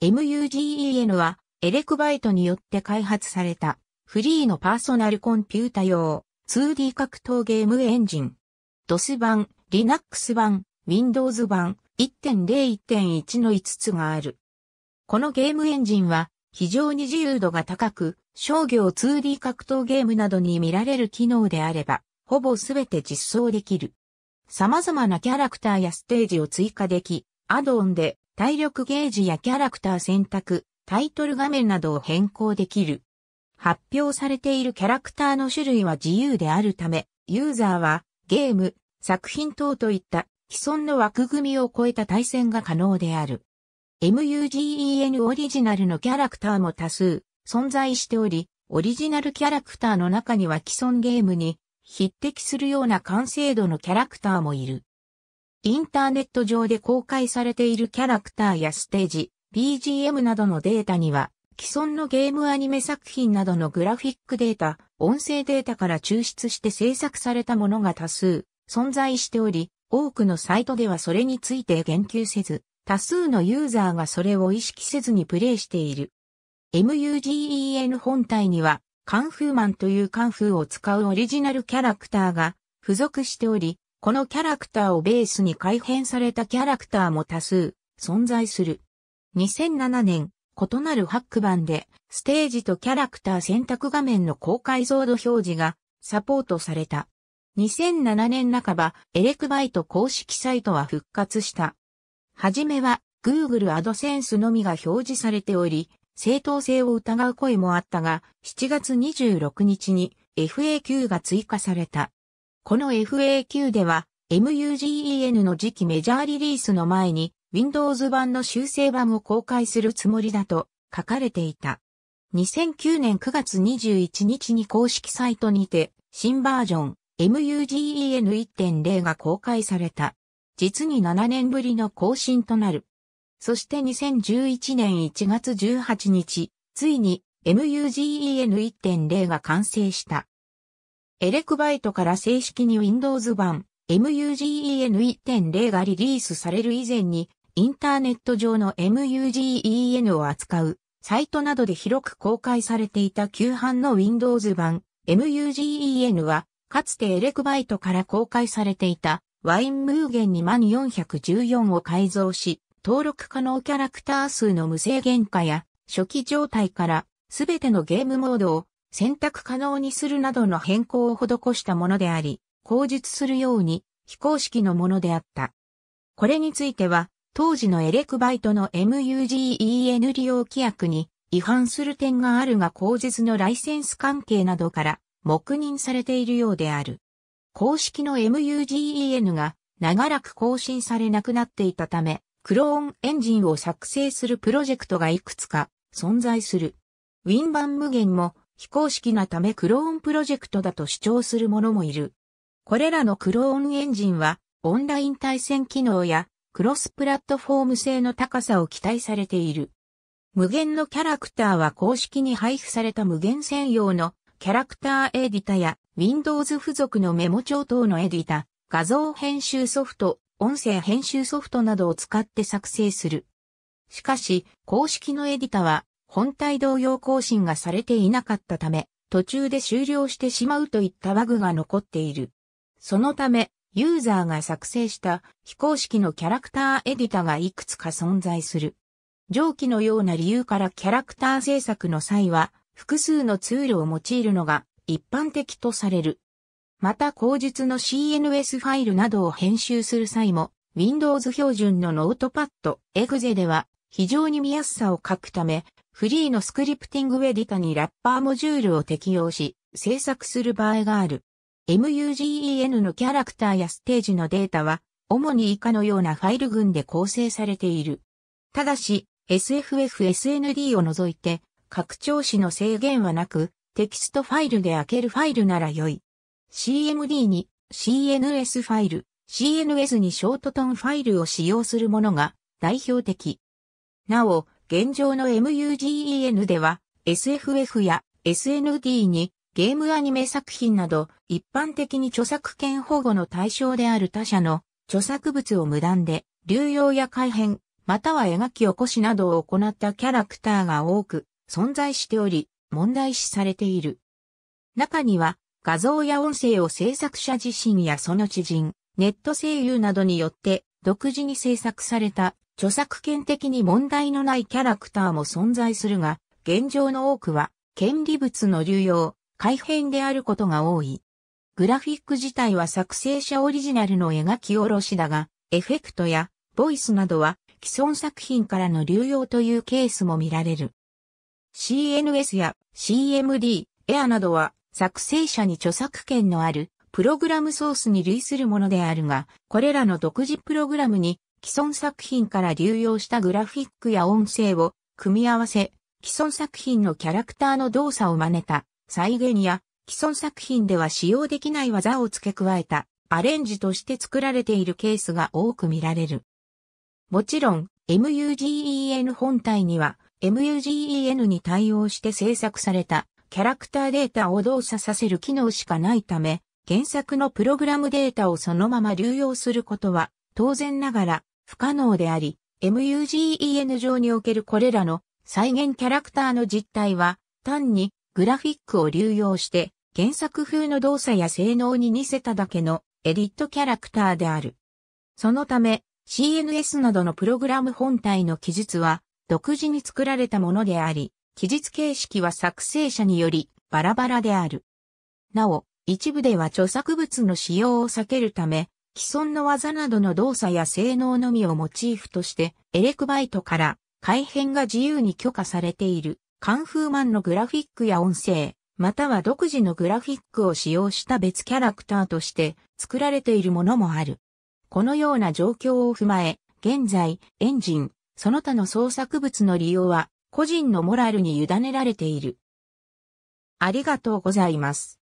MUGEN は、エレクバイトによって開発された、フリーのパーソナルコンピュータ用、2D 格闘ゲームエンジン。DOS 版、Linux 版、Windows 版、1.0.1の5つがある。このゲームエンジンは、非常に自由度が高く、商業 2D 格闘ゲームなどに見られる機能であれば、ほぼすべて実装できる。様々なキャラクターやステージを追加でき、アドオンで体力ゲージやキャラクター選択、タイトル画面などを変更できる。発表されているキャラクターの種類は自由であるため、ユーザーはゲーム、作品等といった既存の枠組みを超えた対戦が可能である。MUGEN オリジナルのキャラクターも多数存在しており、オリジナルキャラクターの中には既存ゲームに匹敵するような完成度のキャラクターもいる。インターネット上で公開されているキャラクターやステージ、BGM などのデータには、既存のゲームアニメ作品などのグラフィックデータ、音声データから抽出して制作されたものが多数存在しており、多くのサイトではそれについて言及せず、多数のユーザーがそれを意識せずにプレイしている。MUGEN 本体には、カンフーマンというカンフーを使うオリジナルキャラクターが付属しており、このキャラクターをベースに改変されたキャラクターも多数存在する。2007年、異なるハック版で、ステージとキャラクター選択画面の高解像度表示がサポートされた。2007年半ば、エレクバイト公式サイトは復活した。はじめは、Google AdSense のみが表示されており、正当性を疑う声もあったが、7月26日に FAQ が追加された。この FAQ では MUGEN の次期メジャーリリースの前に Windows 版の修正版を公開するつもりだと書かれていた。2009年9月21日に公式サイトにて新バージョン MUGEN1.0 が公開された。実に7年ぶりの更新となる。そして2011年1月18日、ついに MUGEN1.0 が完成した。エレクバイトから正式に Windows 版 MUGEN1.0 がリリースされる以前に、インターネット上の MUGEN を扱うサイトなどで広く公開されていた旧版の Windows 版 MUGEN は、かつてエレクバイトから公開されていたワインムーゲンにマニ414を改造し、登録可能キャラクター数の無制限化や初期状態からすべてのゲームモードを選択可能にするなどの変更を施したものであり、口述するように非公式のものであった。これについては、当時のエレクバイトの MUGEN 利用規約に違反する点があるが口述のライセンス関係などから黙認されているようである。公式の MUGEN が長らく更新されなくなっていたため、クローンエンジンを作成するプロジェクトがいくつか存在する。ィンバ版無限も非公式なためクローンプロジェクトだと主張する者もいる。これらのクローンエンジンは、オンライン対戦機能や、クロスプラットフォーム性の高さを期待されている。無限のキャラクターは公式に配布された無限専用のキャラクターエディタや Windows 付属のメモ帳等のエディタ、画像編集ソフト、音声編集ソフトなどを使って作成する。しかし、公式のエディタは本体同様更新がされていなかったため、途中で終了してしまうといったバグが残っている。そのため、ユーザーが作成した非公式のキャラクターエディタがいくつか存在する。上記のような理由からキャラクター制作の際は複数のツールを用いるのが一般的とされる。また口述の CNS ファイルなどを編集する際も Windows 標準のノートパッド Exe では非常に見やすさを書くためフリーのスクリプティングウェディタにラッパーモジュールを適用し、制作する場合がある。MUGEN のキャラクターやステージのデータは、主に以下のようなファイル群で構成されている。ただし、SFFSND を除いて、拡張子の制限はなく、テキストファイルで開けるファイルなら良い。CMD に CNS ファイル、CNS にショートトンファイルを使用するものが代表的。なお、現状の MUGEN では SFF や SND にゲームアニメ作品など一般的に著作権保護の対象である他社の著作物を無断で流用や改変、または描き起こしなどを行ったキャラクターが多く存在しており問題視されている。中には画像や音声を制作者自身やその知人、ネット声優などによって独自に制作された著作権的に問題のないキャラクターも存在するが、現状の多くは、権利物の流用、改変であることが多い。グラフィック自体は作成者オリジナルの描き下ろしだが、エフェクトやボイスなどは既存作品からの流用というケースも見られる。CNS や CMD、エアなどは作成者に著作権のあるプログラムソースに類するものであるが、これらの独自プログラムに既存作品から流用したグラフィックや音声を組み合わせ、既存作品のキャラクターの動作を真似た再現や、既存作品では使用できない技を付け加えたアレンジとして作られているケースが多く見られる。もちろん、MUGEN 本体には、MUGEN に対応して制作されたキャラクターデータを動作させる機能しかないため、原作のプログラムデータをそのまま流用することは、当然ながら不可能であり、MUGEN 上におけるこれらの再現キャラクターの実態は、単にグラフィックを流用して、原作風の動作や性能に似せただけのエディットキャラクターである。そのため、CNS などのプログラム本体の記述は、独自に作られたものであり、記述形式は作成者によりバラバラである。なお、一部では著作物の使用を避けるため、既存の技などの動作や性能のみをモチーフとして、エレクバイトから改変が自由に許可されている、カンフーマンのグラフィックや音声、または独自のグラフィックを使用した別キャラクターとして作られているものもある。このような状況を踏まえ、現在、エンジン、その他の創作物の利用は、個人のモラルに委ねられている。ありがとうございます。